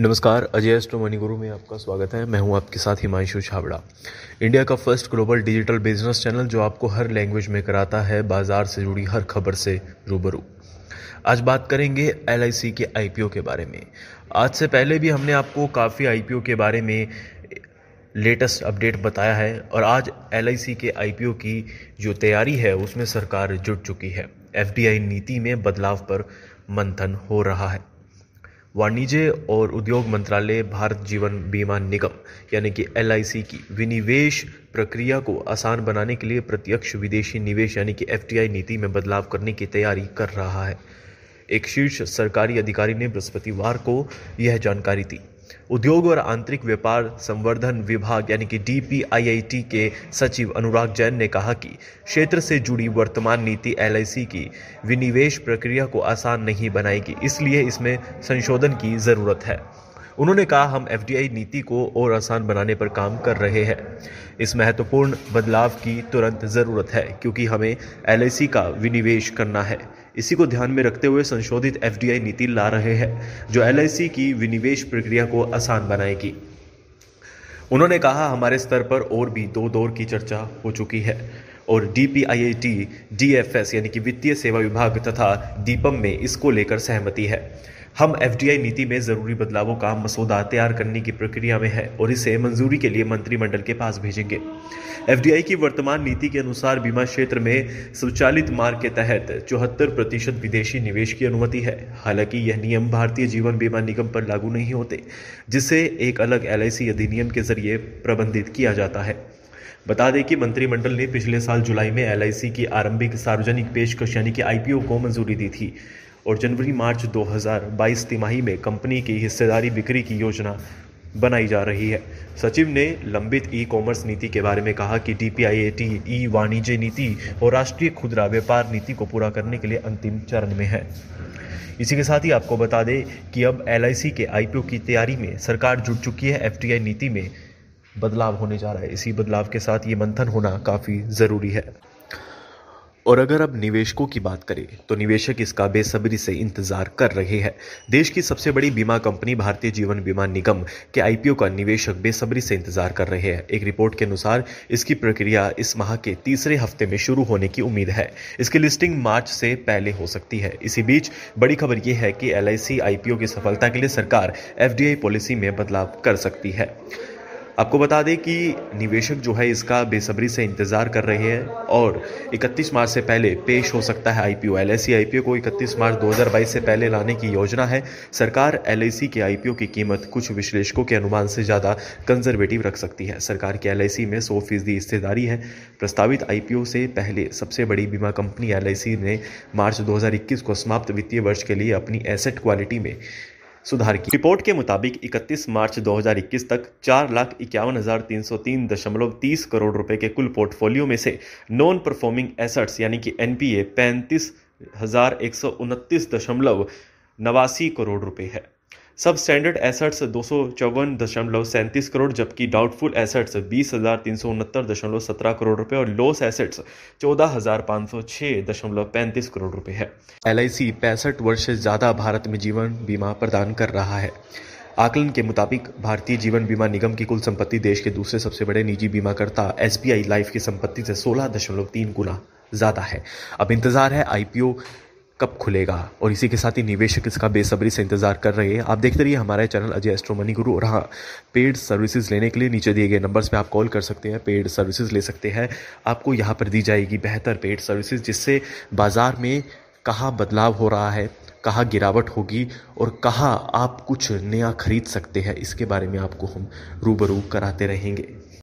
नमस्कार Ajay astro money गुरु में आपका स्वागत है मैं हूं आपके साथ हिमांशु छाबड़ा इंडिया का first global digital business channel जो आपको हर लैंग्वेज में कराता है बाजार से जुड़ी हर खबर से रूबरू आज बात करेंगे एल के आई के बारे में आज से पहले भी हमने आपको काफ़ी आई के बारे में लेटेस्ट अपडेट बताया है और आज एल के आई की जो तैयारी है उसमें सरकार जुट चुकी है एफ नीति में बदलाव पर मंथन हो रहा है वाणिज्य और उद्योग मंत्रालय भारत जीवन बीमा निगम यानी कि एल की विनिवेश प्रक्रिया को आसान बनाने के लिए प्रत्यक्ष विदेशी निवेश यानी कि एफ नीति में बदलाव करने की तैयारी कर रहा है एक शीर्ष सरकारी अधिकारी ने बृहस्पतिवार को यह जानकारी दी उद्योग और आंतरिक व्यापार संवर्धन विभाग यानी कि डीपीआईआईटी के सचिव अनुराग जैन ने कहा कि क्षेत्र से जुड़ी वर्तमान नीति एल की विनिवेश प्रक्रिया को आसान नहीं बनाएगी इसलिए इसमें संशोधन की ज़रूरत है उन्होंने कहा हम एफ नीति को और आसान बनाने पर काम कर रहे हैं इस महत्वपूर्ण बदलाव की तुरंत ज़रूरत है क्योंकि हमें एल का विनिवेश करना है इसी को ध्यान में रखते हुए संशोधित एफ नीति ला रहे हैं जो एल की विनिवेश प्रक्रिया को आसान बनाएगी उन्होंने कहा हमारे स्तर पर और भी दो दौर की चर्चा हो चुकी है और एफ डीएफएस यानी कि वित्तीय सेवा विभाग तथा दीपम में इसको लेकर सहमति है हम एफडीआई नीति में जरूरी बदलावों का मसौदा तैयार करने की प्रक्रिया में है और इसे मंजूरी के लिए मंत्रिमंडल के पास भेजेंगे एफडीआई की वर्तमान नीति के अनुसार बीमा क्षेत्र में स्वचालित मार्ग के तहत चौहत्तर प्रतिशत विदेशी निवेश की अनुमति है हालांकि यह नियम भारतीय जीवन बीमा निगम पर लागू नहीं होते जिसे एक अलग एल अधिनियम के जरिए प्रबंधित किया जाता है बता दें कि मंत्रिमंडल ने पिछले साल जुलाई में एल की आरंभिक सार्वजनिक पेशकश यानी कि आई को मंजूरी दी थी और जनवरी मार्च 2022 तिमाही में कंपनी की हिस्सेदारी बिक्री की योजना बनाई जा रही है सचिव ने लंबित ई कॉमर्स नीति के बारे में कहा कि डी ई वाणिज्य नीति और राष्ट्रीय खुदरा व्यापार नीति को पूरा करने के लिए अंतिम चरण में है इसी के साथ ही आपको बता दें कि अब एल के आई की तैयारी में सरकार जुट चुकी है एफ नीति में बदलाव होने जा रहा है इसी बदलाव के साथ ये मंथन होना काफ़ी ज़रूरी है और अगर अब निवेशकों की बात करें तो निवेशक इसका बेसब्री से इंतजार कर रहे हैं देश की सबसे बड़ी बीमा कंपनी भारतीय जीवन बीमा निगम के आईपीओ का निवेशक बेसब्री से इंतजार कर रहे हैं एक रिपोर्ट के अनुसार इसकी प्रक्रिया इस माह के तीसरे हफ्ते में शुरू होने की उम्मीद है इसकी लिस्टिंग मार्च से पहले हो सकती है इसी बीच बड़ी खबर यह है कि एल आई की सफलता के लिए सरकार एफ पॉलिसी में बदलाव कर सकती है आपको बता दें कि निवेशक जो है इसका बेसब्री से इंतज़ार कर रहे हैं और 31 मार्च से पहले पेश हो सकता है आईपीओ एलआईसी आईपीओ को 31 मार्च 2022 से पहले लाने की योजना है सरकार एलआईसी के आईपीओ की कीमत कुछ विश्लेषकों के अनुमान से ज़्यादा कंजर्वेटिव रख सकती है सरकार की एल में सौ फीसदी हिस्सेदारी है प्रस्तावित आई से पहले सबसे बड़ी बीमा कंपनी एल ने मार्च दो को समाप्त वित्तीय वर्ष के लिए अपनी एसेट क्वालिटी में सुधार की रिपोर्ट के मुताबिक 31 मार्च 2021 तक चार लाख इक्यावन हजार तीन सौ तीन दशमलव तीस करोड़ रुपए के कुल पोर्टफोलियो में से नॉन परफॉर्मिंग एसेट्स यानी कि एनपीए पैंतीस हजार एक सौ उनतीस दशमलव नवासी करोड़ रुपए है सब स्टैंडर्ड एसेट्स दो दशमलव सैंतीस करोड़ जबकि डाउटफुल एसेट्स बीस हजार तीन सौ उनहत्तर दशमलव सत्रह करोड़ रुपए और लॉस एसेट्स चौदह हजार पाँच सौ दशमलव पैंतीस करोड़ रुपए है एल आई सी पैंसठ वर्ष से ज्यादा भारत में जीवन बीमा प्रदान कर रहा है आकलन के मुताबिक भारतीय जीवन बीमा निगम की कुल संपत्ति देश के दूसरे सबसे बड़े निजी बीमाकर्ता आई लाइफ की संपत्ति से तीन गुना ज़्यादा है अब इंतज़ार है आईपीओ कब खुलेगा और इसी के साथ ही निवेशक इसका बेसब्री से इंतजार कर रहे हैं आप देखते रहिए हमारे चैनल अजय एस्ट्रो मनी गुरु और हाँ पेड सर्विसेज लेने के लिए नीचे दिए गए नंबर्स पे आप कॉल कर सकते हैं पेड सर्विसेज ले सकते हैं आपको यहाँ पर दी जाएगी बेहतर पेड सर्विसेज जिससे बाज़ार में कहाँ बदलाव हो रहा है कहाँ गिरावट होगी और कहाँ आप कुछ नया खरीद सकते हैं इसके बारे में आपको हम रूबरू कराते रहेंगे